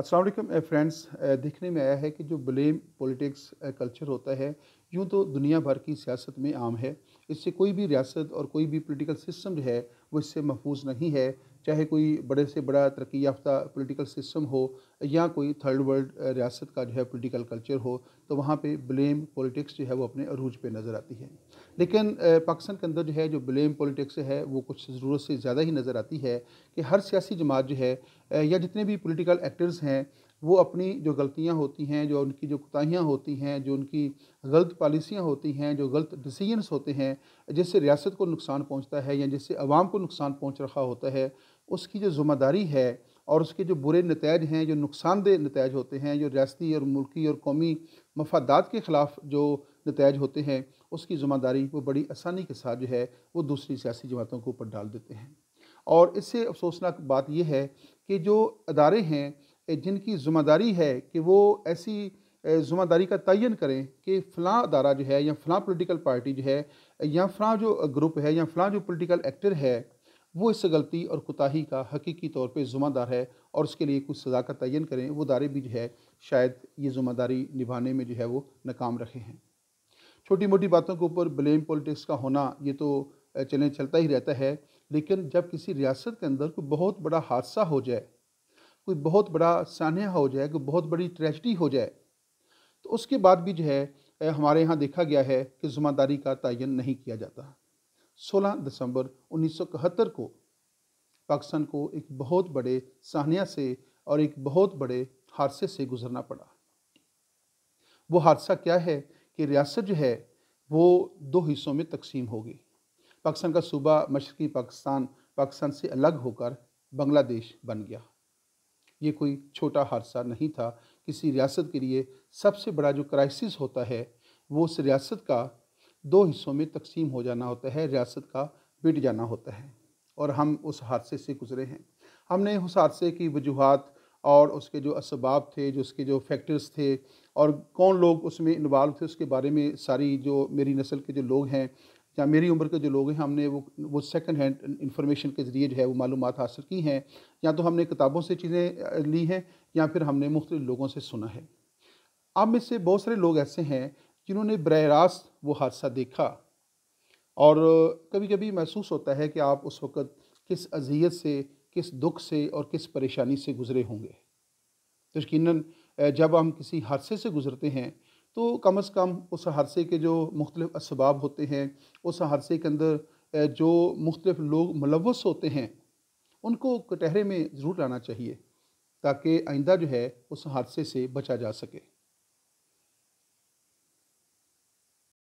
Aslam friends देखने में आया है कि जो ब्लेम पॉलिटिक्स कल्चर होता है यूँ तो दुनिया भर की सियासत में आम है इससे कोई भी रियासत और कोई भी पॉलिटिकल सिस्टम जो है वो इससे महफूज नहीं है चाहे कोई बड़े से बड़ा तरक्की याफ्ता पोलिटिकल सिस्टम हो या कोई थर्ड वर्ल्ड रियासत का जो है पोलिटिकल कल्चर हो तो वहाँ पे ब्लेम पॉलिटिक्स जो है वो अपने अरूज पे नज़र आती है लेकिन पाकिस्तान के अंदर जो है जो ब्लेम पॉलिटिक्स है वो कुछ ज़रूरत से ज़्यादा ही नज़र आती है कि हर सियासी जमात जो है या जितने भी पोलिटिकल एक्टर्स हैं वो अपनी जो गलतियाँ होती हैं जो उनकी जो कोताहियाँ होती हैं जो उनकी गलत पॉलिसियाँ होती हैं जो गलत डिसीजंस होते हैं जिससे रियासत को नुकसान पहुँचता है या जिससे आवाम को नुकसान पहुँच रखा होता है उसकी जो ज़िम्मेदारी है और उसके जो बुरे नतज हैं जो नुकसानदेह नतज होते हैं जो रियाती और मुल्की और कौमी मफादात के ख़िलाफ़ जो नतज होते हैं उसकी ज़िम्मेदारी वो बड़ी आसानी के साथ जो है वो दूसरी सियासी जमातों के ऊपर डाल देते हैं और इससे अफसोसनाक बात यह है कि जो अदारे हैं जिनकी ज़िम्मेदारी है कि वो ऐसी ज़िम्मेदारी का तयन करें कि फ़लाँ अदारा जो है या फ़लाँ पोलिटिकल पार्टी जो है या फ़लाँ जो ग्रुप है या फ़लाँ जो पोलिटिकल एक्टर है वो इस गलती और कोताही का हकीकी तौर पर ज़ुम्मेदार है और उसके लिए कुछ सज़ा का तयन करें वो दारे भी जो है शायद ये ज़िम्मेदारी निभाने में जो है वो नाकाम रखे हैं छोटी मोटी बातों के ऊपर ब्लेम पॉलिटिक्स का होना ये तो चलें चलता ही रहता है लेकिन जब किसी रियासत के अंदर कोई बहुत बड़ा हादसा हो जाए कोई बहुत बड़ा सान्या हो जाए कोई बहुत बड़ी ट्रेजडी हो जाए तो उसके बाद भी जो है हमारे यहाँ देखा गया है कि ज़िम्मेदारी का तयन नहीं किया जाता 16 दिसंबर 1971 को पाकिस्तान को एक बहुत बड़े सानिया से और एक बहुत बड़े हादसे से गुजरना पड़ा वो हादसा क्या है कि रियासत जो है वो दो हिस्सों में तकसीम होगी पाकिस्तान का सूबा मशरकी पाकिस्तान पाकिस्तान से अलग होकर बांग्लादेश बन गया ये कोई छोटा हादसा नहीं था किसी रियासत के लिए सबसे बड़ा जो क्राइसिस होता है वो उस रियासत का दो हिस्सों में तकसीम हो जाना होता है रियासत का बिट जाना होता है और हम उस हादसे से गुज़रे हैं हमने उस हादसे की वजूहत और उसके जो इसबाब थे जो उसके जो फैक्टर्स थे और कौन लोग उसमें इन्वाल्व थे उसके बारे में सारी जो मेरी नस्ल के जो लोग हैं या मेरी उम्र के जो लोग हैं हमने वो वो सेकंड हैंड इन्फॉर्मेशन के ज़रिए जो है वो मालूम हासिल की हैं या तो हमने किताबों से चीज़ें ली हैं या फिर हमने मुख्त लोगों से सुना है अब में से बहुत सारे लोग ऐसे हैं जिन्होंने बर रास्त वो हादसा देखा और कभी कभी महसूस होता है कि आप उस वक़्त किस अजियत से किस दुख से और किस परेशानी से गुज़रे होंगे तो यकीन जब हम किसी हादसे से गुज़रते हैं तो कम अज़ कम उस हादसे के जो मुख्तलिफ इसबाब होते हैं उस हादसे के अंदर जो मुख्तलिफ लोग मुलवस होते हैं उनको कटहरे में ज़रूर लाना चाहिए ताकि आइंदा जो है उस हादसे से बचा जा सके